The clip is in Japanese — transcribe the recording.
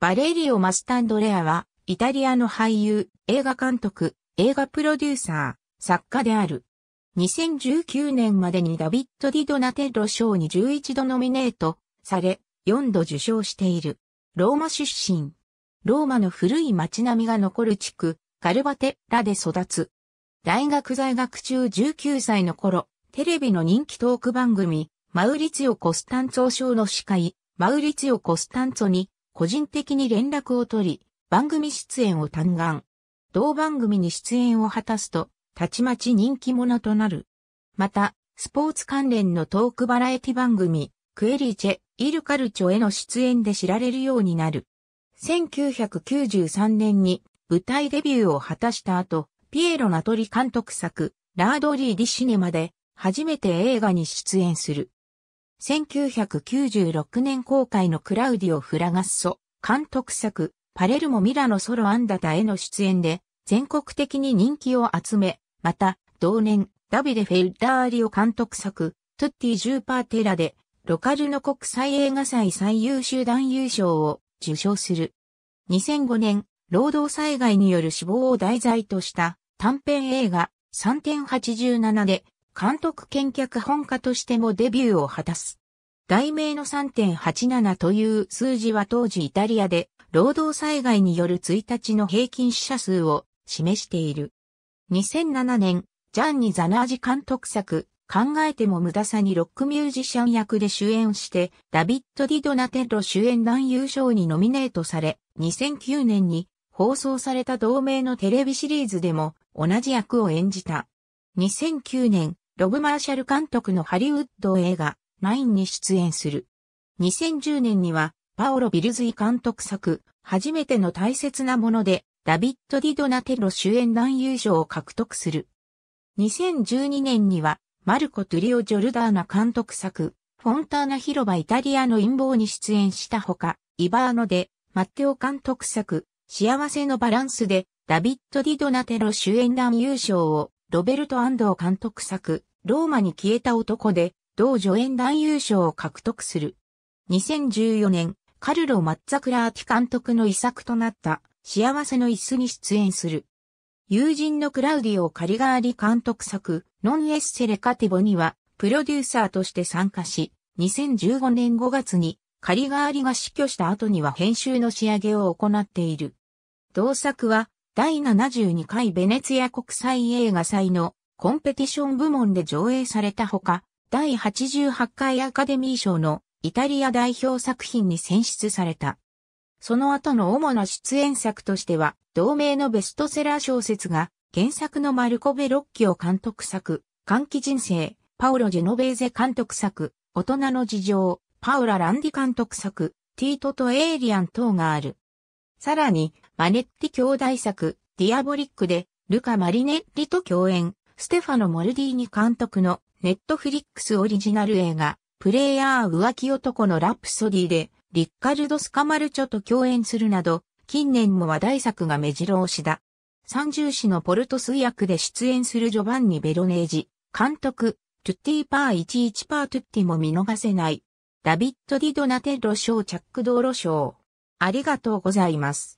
バレリオ・マスタンドレアは、イタリアの俳優、映画監督、映画プロデューサー、作家である。2019年までにダビッド・ディ・ドナテッロ賞に11度ノミネートされ、4度受賞している。ローマ出身。ローマの古い街並みが残る地区、カルバテラで育つ。大学在学中19歳の頃、テレビの人気トーク番組、マウリツィオ・コスタンツォ賞の司会、マウリツィオ・コスタンツォに個人的に連絡を取り、番組出演を嘆願。同番組に出演を果たすと、たちまち人気者となる。また、スポーツ関連のトークバラエティ番組、クエリチェ、イルカルチョへの出演で知られるようになる。1993年に舞台デビューを果たした後、ピエロナトリ監督作、ラードリーディシネマで初めて映画に出演する。1996年公開のクラウディオ・フラガッソ、監督作、パレルモ・ミラのソロ・アンダタへの出演で、全国的に人気を集め、また、同年、ダビデ・フェルダーリオ監督作、トゥッティ・ジューパーテラで、ロカルの国際映画祭最優秀男優賞を受賞する。2005年、労働災害による死亡を題材とした短編映画3.87で監督兼脚本家としてもデビューを果たす。題名の3.87という数字は当時イタリアで労働災害による1日の平均死者数を示している。2007年、ジャンニ・ザナージ監督作、考えても無駄さにロックミュージシャン役で主演して、ダビッド・ディ・ドナテッロ主演男優賞にノミネートされ、2009年に放送された同名のテレビシリーズでも同じ役を演じた。2009年、ロブ・マーシャル監督のハリウッド映画、ナインに出演する。2010年には、パオロ・ビルズイ監督作、初めての大切なもので、ダビッド・ディ・ドナテロ主演男優賞を獲得する。2012年には、マルコ・トゥリオ・ジョルダーナ監督作、フォンターナ広場イタリアの陰謀に出演したほか、イバーノで、マッテオ監督作、幸せのバランスで、ダビッド・ディ・ドナテロ主演男優賞を、ロベルト・アンドー監督作、ローマに消えた男で、同助演男優賞を獲得する。2014年、カルロ・マッツァクラーキ監督の遺作となった、幸せの椅子に出演する。友人のクラウディオ・カリガーリ監督作、ノンエッセレカティボには、プロデューサーとして参加し、2015年5月に、カリガーリが死去した後には編集の仕上げを行っている。同作は、第72回ベネツィア国際映画祭のコンペティション部門で上映されたほか、第88回アカデミー賞のイタリア代表作品に選出された。その後の主な出演作としては、同名のベストセラー小説が、原作のマルコ・ベロッキオ監督作、歓喜人生、パオロ・ジェノベーゼ監督作、大人の事情、パウラ・ランディ監督作、ティートとエイリアン等がある。さらに、マネッティ兄弟作、ディアボリックで、ルカ・マリネッリと共演、ステファノ・モルディーニ監督のネットフリックスオリジナル映画、プレイヤー浮気男のラプソディで、リッカルド・スカマルチョと共演するなど、近年も話題作が目白押しだ。三重市のポルトス役で出演するジョバンニ・ベロネージ、監督、トゥッティパー11パートゥッティも見逃せない。ダビット・ディ・ドナテッロ賞ドーロ賞。ありがとうございます。